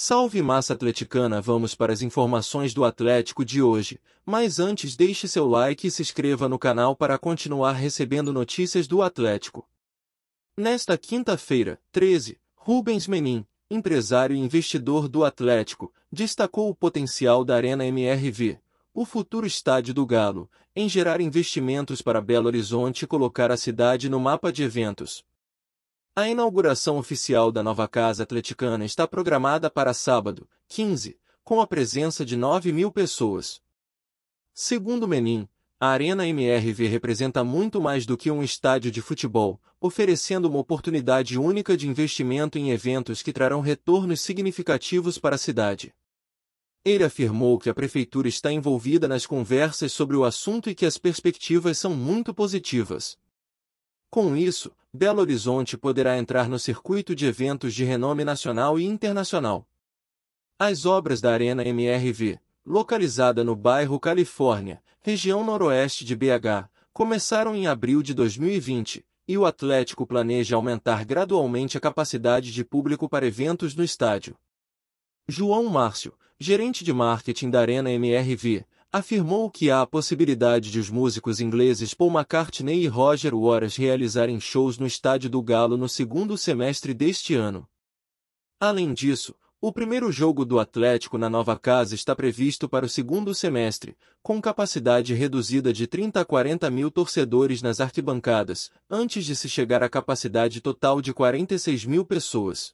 Salve massa atleticana, vamos para as informações do Atlético de hoje. Mas antes deixe seu like e se inscreva no canal para continuar recebendo notícias do Atlético. Nesta quinta-feira, 13, Rubens Menin, empresário e investidor do Atlético, destacou o potencial da Arena MRV, o futuro estádio do Galo, em gerar investimentos para Belo Horizonte e colocar a cidade no mapa de eventos. A inauguração oficial da nova Casa Atleticana está programada para sábado, 15, com a presença de 9 mil pessoas. Segundo Menin, a Arena MRV representa muito mais do que um estádio de futebol, oferecendo uma oportunidade única de investimento em eventos que trarão retornos significativos para a cidade. Ele afirmou que a prefeitura está envolvida nas conversas sobre o assunto e que as perspectivas são muito positivas. Com isso, Belo Horizonte poderá entrar no circuito de eventos de renome nacional e internacional. As obras da Arena MRV, localizada no bairro Califórnia, região noroeste de BH, começaram em abril de 2020, e o Atlético planeja aumentar gradualmente a capacidade de público para eventos no estádio. João Márcio, gerente de marketing da Arena MRV, afirmou que há a possibilidade de os músicos ingleses Paul McCartney e Roger Waters realizarem shows no Estádio do Galo no segundo semestre deste ano. Além disso, o primeiro jogo do Atlético na nova casa está previsto para o segundo semestre, com capacidade reduzida de 30 a 40 mil torcedores nas arquibancadas, antes de se chegar à capacidade total de 46 mil pessoas.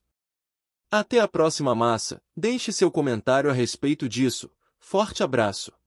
Até a próxima massa, deixe seu comentário a respeito disso. Forte abraço!